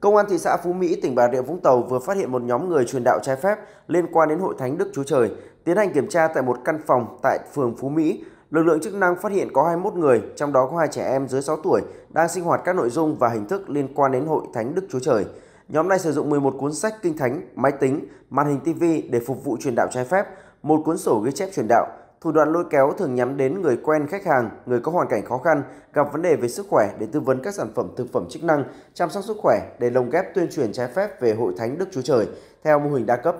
Công an thị xã Phú Mỹ, tỉnh Bà Rịa Vũng Tàu vừa phát hiện một nhóm người truyền đạo trái phép liên quan đến Hội Thánh Đức Chúa Trời, tiến hành kiểm tra tại một căn phòng tại phường Phú Mỹ. Lực lượng chức năng phát hiện có 21 người, trong đó có hai trẻ em dưới 6 tuổi đang sinh hoạt các nội dung và hình thức liên quan đến Hội Thánh Đức Chúa Trời. Nhóm này sử dụng 11 cuốn sách kinh thánh, máy tính, màn hình TV để phục vụ truyền đạo trái phép, một cuốn sổ ghi chép truyền đạo, Thủ đoạn lôi kéo thường nhắm đến người quen khách hàng, người có hoàn cảnh khó khăn, gặp vấn đề về sức khỏe để tư vấn các sản phẩm thực phẩm chức năng, chăm sóc sức khỏe để lồng ghép tuyên truyền trái phép về hội thánh Đức Chúa Trời theo mô hình đa cấp